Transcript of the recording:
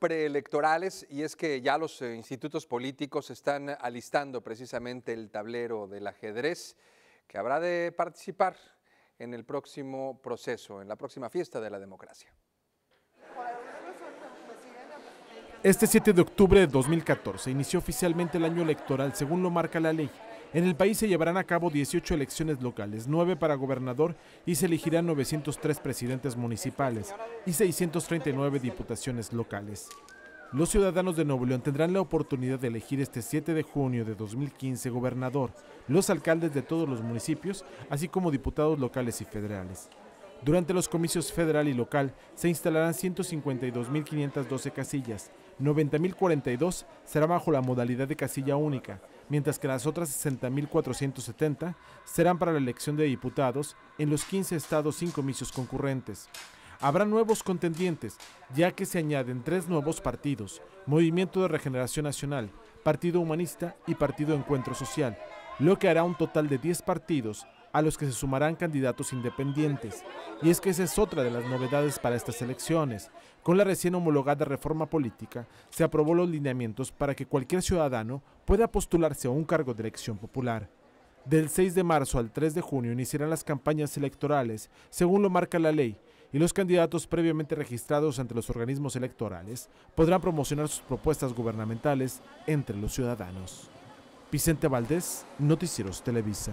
preelectorales y es que ya los eh, institutos políticos están alistando precisamente el tablero del ajedrez que habrá de participar en el próximo proceso, en la próxima fiesta de la democracia. Este 7 de octubre de 2014 inició oficialmente el año electoral según lo marca la ley en el país se llevarán a cabo 18 elecciones locales, 9 para gobernador y se elegirán 903 presidentes municipales y 639 diputaciones locales. Los ciudadanos de Nuevo León tendrán la oportunidad de elegir este 7 de junio de 2015 gobernador, los alcaldes de todos los municipios, así como diputados locales y federales. Durante los comicios federal y local se instalarán 152.512 casillas, 90.042 será bajo la modalidad de casilla única, mientras que las otras 60.470 serán para la elección de diputados en los 15 estados sin comicios concurrentes. Habrá nuevos contendientes, ya que se añaden tres nuevos partidos, Movimiento de Regeneración Nacional, Partido Humanista y Partido Encuentro Social, lo que hará un total de 10 partidos a los que se sumarán candidatos independientes. Y es que esa es otra de las novedades para estas elecciones. Con la recién homologada reforma política, se aprobó los lineamientos para que cualquier ciudadano pueda postularse a un cargo de elección popular. Del 6 de marzo al 3 de junio iniciarán las campañas electorales, según lo marca la ley, y los candidatos previamente registrados ante los organismos electorales podrán promocionar sus propuestas gubernamentales entre los ciudadanos. Vicente Valdés, Noticieros Televisa.